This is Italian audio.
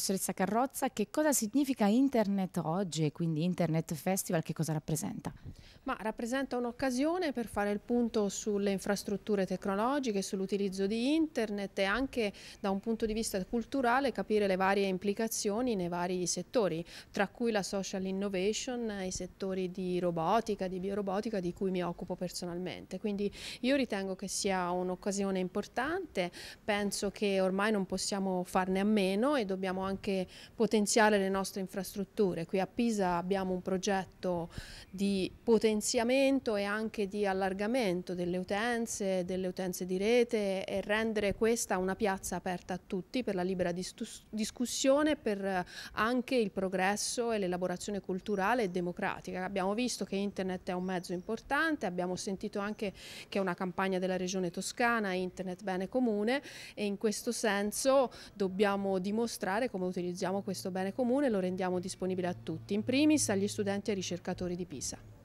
professoressa Carrozza, che cosa significa Internet oggi e quindi Internet Festival, che cosa rappresenta? Ma rappresenta un'occasione per fare il punto sulle infrastrutture tecnologiche, sull'utilizzo di Internet e anche da un punto di vista culturale capire le varie implicazioni nei vari settori, tra cui la social innovation, i settori di robotica, di biorobotica di cui mi occupo personalmente. Quindi io ritengo che sia un'occasione importante, penso che ormai non possiamo farne a meno e dobbiamo anche anche potenziare le nostre infrastrutture. Qui a Pisa abbiamo un progetto di potenziamento e anche di allargamento delle utenze, delle utenze di rete e rendere questa una piazza aperta a tutti per la libera discussione, per anche il progresso e l'elaborazione culturale e democratica. Abbiamo visto che internet è un mezzo importante, abbiamo sentito anche che è una campagna della regione toscana, internet bene comune e in questo senso dobbiamo dimostrare come come utilizziamo questo bene comune lo rendiamo disponibile a tutti, in primis agli studenti e ricercatori di Pisa.